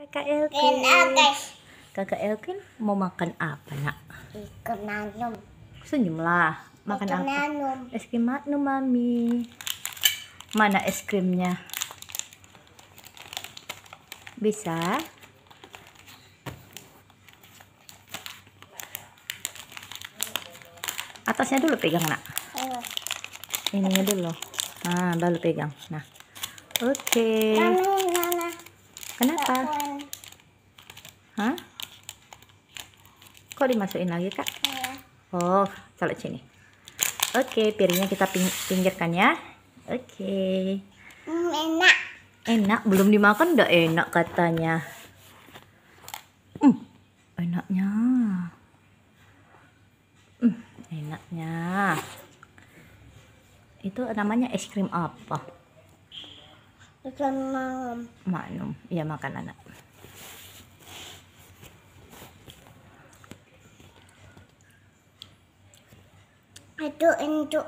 Kakak Elkin. Ah, Kakak Elkin mau makan apa nak? Ikan magnum. Senyumlah. Makan Ikan apa? Es krim magnum mami. Mana es krimnya? Bisa? Atasnya dulu pegang nak. Ininya dulu. Nah, baru pegang. Nah. Oke. Okay. Kenapa? Hah? Kok dimasukin lagi, Kak? Iya. Oh, taruh sini. Oke, piringnya kita ping pinggirkan ya. Oke. Mm, enak. Enak, belum dimakan udah enak katanya. Hmm, enaknya. Hmm, enaknya. Itu namanya es krim apa? Ikan malam. ya makan anak. Itu untuk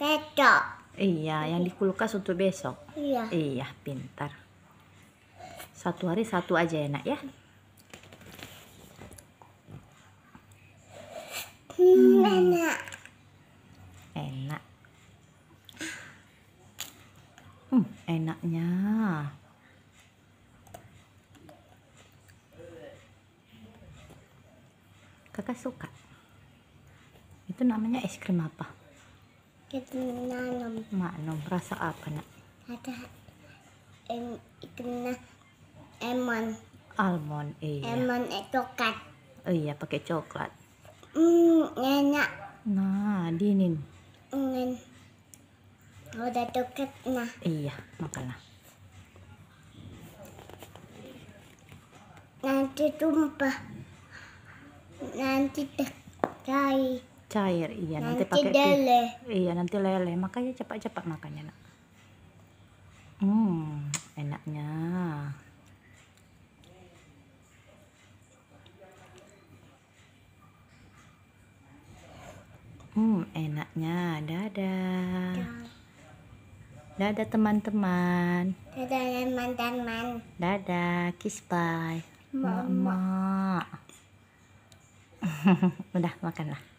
besok. Iya, yang di kulkas untuk besok. Iya. Iya, pintar. Satu hari satu aja enak ya. Hmm. hmm. Enak. Enak. Hmm, enaknya. Kakak suka itu namanya es krim apa itu maknum rasa apa nak ada em ikan emon almond iya emon eh, coklat oh iya pakai coklat hmm enak nah dinin ingin oh, udah coklat nah iya makanlah nanti tumpah nanti terkait cair iya nanti, nanti pakai lele iya nanti lele makanya cepat-cepat makannya nak hmm enaknya Hmm, enaknya. Dadah. Dadah teman-teman. Dadah teman-teman. Dadah, kiss bye. Mama. Udah makanlah.